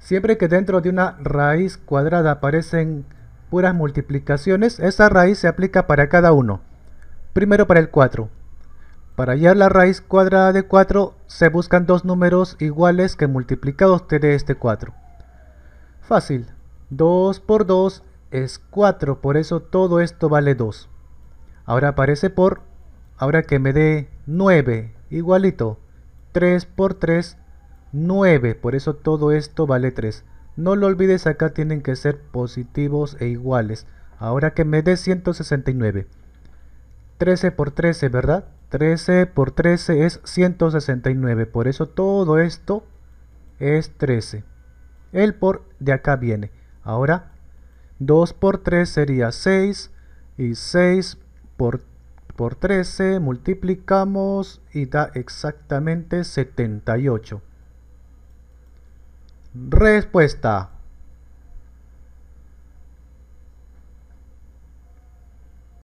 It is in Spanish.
Siempre que dentro de una raíz cuadrada aparecen puras multiplicaciones, esa raíz se aplica para cada uno. Primero para el 4. Para hallar la raíz cuadrada de 4 se buscan dos números iguales que multiplicados de este 4. Fácil. 2 por 2 es 4, por eso todo esto vale 2. Ahora aparece por, ahora que me dé 9, igualito. 3 por 3 es... 9. Por eso todo esto vale 3. No lo olvides, acá tienen que ser positivos e iguales. Ahora que me dé 169. 13 por 13, ¿verdad? 13 por 13 es 169. Por eso todo esto es 13. El por de acá viene. Ahora, 2 por 3 sería 6. Y 6 por, por 13 multiplicamos y da exactamente 78. Respuesta.